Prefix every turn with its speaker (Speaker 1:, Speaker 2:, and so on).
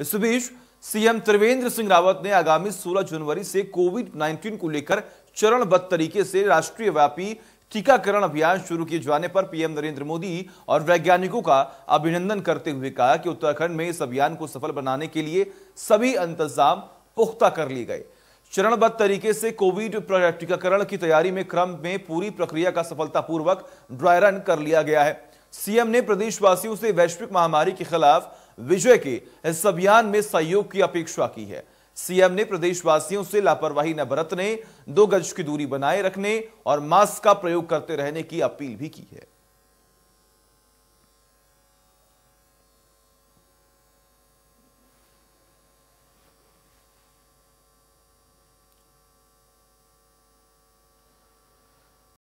Speaker 1: इस बीच सीएम त्रिवेंद्र सिंह रावत ने आगामी 16 जनवरी से कोविड 19 को लेकर चरणबद्ध तरीके से राष्ट्रीय व्यापी टीकाकरण अभियान शुरू किए जाने पर पीएम नरेंद्र मोदी और वैज्ञानिकों का अभिनंदन करते हुए कहा कि उत्तराखंड में इस अभियान को सफल बनाने के लिए सभी इंतजाम पुख्ता कर लिए गए चरणबद्ध तरीके से कोविड टीकाकरण की तैयारी में क्रम में पूरी प्रक्रिया का सफलतापूर्वक ड्राई रन कर लिया गया है सीएम ने प्रदेशवासियों से वैश्विक महामारी के खिलाफ विजय के इस अभियान में सहयोग की अपेक्षा की है सीएम ने प्रदेशवासियों से लापरवाही न बरतने दो गज की दूरी बनाए रखने और मास्क का प्रयोग करते रहने की अपील भी की है